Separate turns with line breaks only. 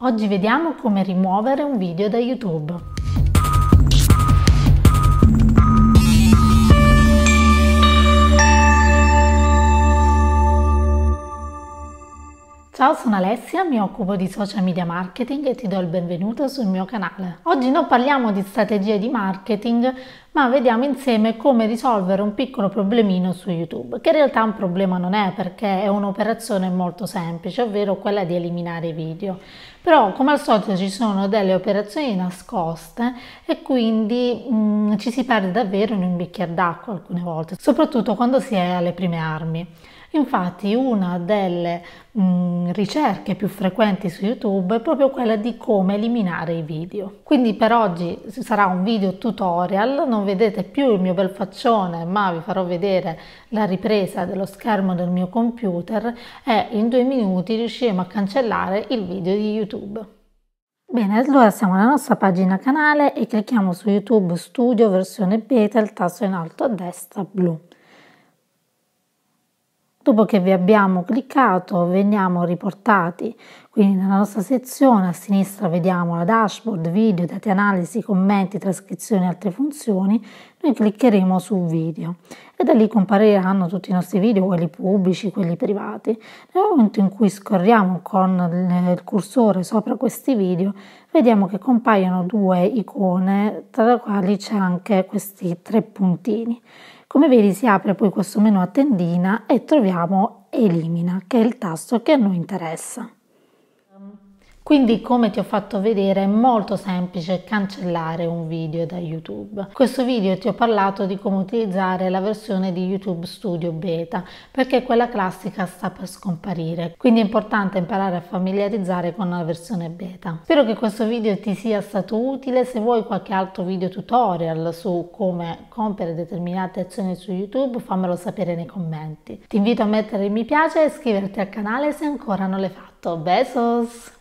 Oggi vediamo come rimuovere un video da YouTube. Ciao, sono Alessia, mi occupo di social media marketing e ti do il benvenuto sul mio canale. Oggi non parliamo di strategie di marketing, ma vediamo insieme come risolvere un piccolo problemino su YouTube, che in realtà un problema non è perché è un'operazione molto semplice, ovvero quella di eliminare i video. Però come al solito ci sono delle operazioni nascoste e quindi mh, mm, ci si perde davvero in un bicchiere d'acqua alcune volte, soprattutto quando si è alle prime armi. Infatti una delle mh, mm, ricerche più frequenti su YouTube è proprio quella di come eliminare i video. Quindi per oggi sarà un video tutorial, non vedete più il mio bel faccione ma vi farò vedere la ripresa dello schermo del mio computer e in due minuti riusciremo a cancellare il video di YouTube. Bene, allora siamo alla nostra pagina canale e clicchiamo su YouTube Studio versione beta, il tasto in alto a destra blu. Dopo che vi abbiamo cliccato veniamo riportati, quindi nella nostra sezione a sinistra vediamo la dashboard, video, dati analisi, commenti, trascrizioni e altre funzioni, noi cliccheremo su video e da lì compariranno tutti i nostri video, quelli pubblici, quelli privati. Nel momento in cui scorriamo con il cursore sopra questi video vediamo che compaiono due icone tra le quali c'è anche questi tre puntini. Come vedi si apre poi questo menu a tendina e troviamo elimina che è il tasto che a noi interessa. Quindi come ti ho fatto vedere è molto semplice cancellare un video da YouTube. In questo video ti ho parlato di come utilizzare la versione di YouTube Studio Beta perché quella classica sta per scomparire, quindi è importante imparare a familiarizzare con la versione beta. Spero che questo video ti sia stato utile, se vuoi qualche altro video tutorial su come compiere determinate azioni su YouTube fammelo sapere nei commenti. Ti invito a mettere mi piace e iscriverti al canale se ancora non l'hai fatto. Besos!